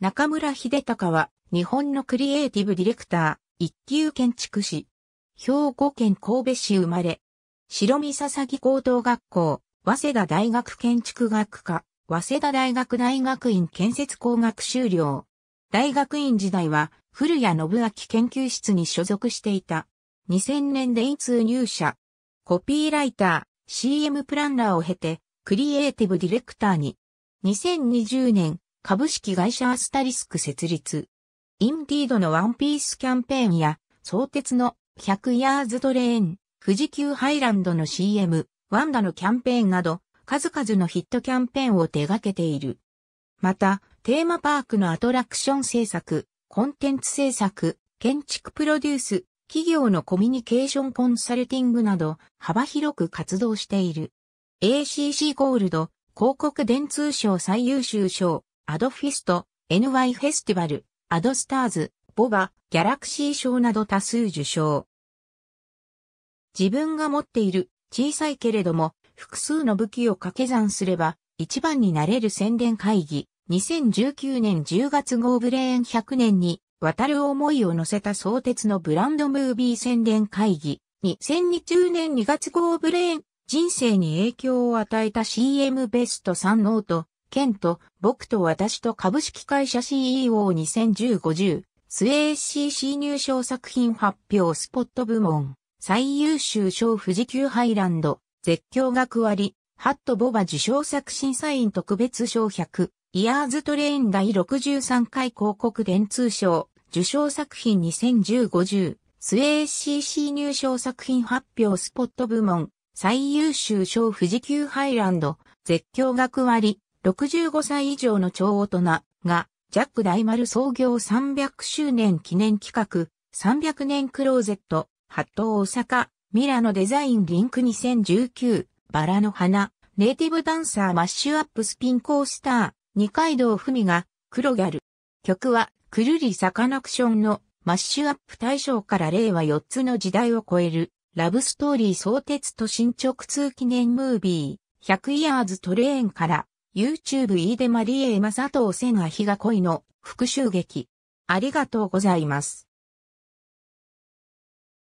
中村秀隆は、日本のクリエイティブディレクター、一級建築士。兵庫県神戸市生まれ。白見佐々木高等学校、早稲田大学建築学科、早稲田大学大学院建設工学修了。大学院時代は、古谷信明研究室に所属していた。2000年電通入社。コピーライター、CM プランナーを経て、クリエイティブディレクターに。2020年、株式会社アスタリスク設立。インディードのワンピースキャンペーンや、相鉄の100ヤーズトレーン、富士急ハイランドの CM、ワンダのキャンペーンなど、数々のヒットキャンペーンを手掛けている。また、テーマパークのアトラクション制作、コンテンツ制作、建築プロデュース、企業のコミュニケーションコンサルティングなど、幅広く活動している。ACC ゴールド、広告電通賞最優秀賞、アドフィスト、NY フェスティバル、アドスターズ、ボバ、ギャラクシー賞など多数受賞。自分が持っている小さいけれども複数の武器を掛け算すれば一番になれる宣伝会議2019年10月号ブレーン100年に渡る思いを乗せた相鉄のブランドムービー宣伝会議2020年2月号ブレーン人生に影響を与えた CM ベスト3ノートケンと僕と私と株式会社 c e o 2 0 1 5 0スエー CC 入賞作品発表スポット部門最優秀賞富士急ハイランド絶叫学割、ハットボバ受賞作審査員特別賞100イヤーズトレイン第63回広告電通賞受賞作品2 0 5 0スエー CC 入賞作品発表スポット部門最優秀賞富士急ハイランド絶叫学割、65歳以上の超大人が、ジャック大丸創業300周年記念企画、300年クローゼット、ハット大阪、ミラノデザインリンク2019、バラの花、ネイティブダンサーマッシュアップスピンコースター、二階堂ふみが、黒ギャル。曲は、くるりサカナクションのマッシュアップ大賞から令和4つの時代を超える、ラブストーリー相鉄と進捗通記念ムービー、100イヤーズトレーンから、YouTube 飯でマリエ・マサトーセンアヒが恋の復讐劇。ありがとうございます。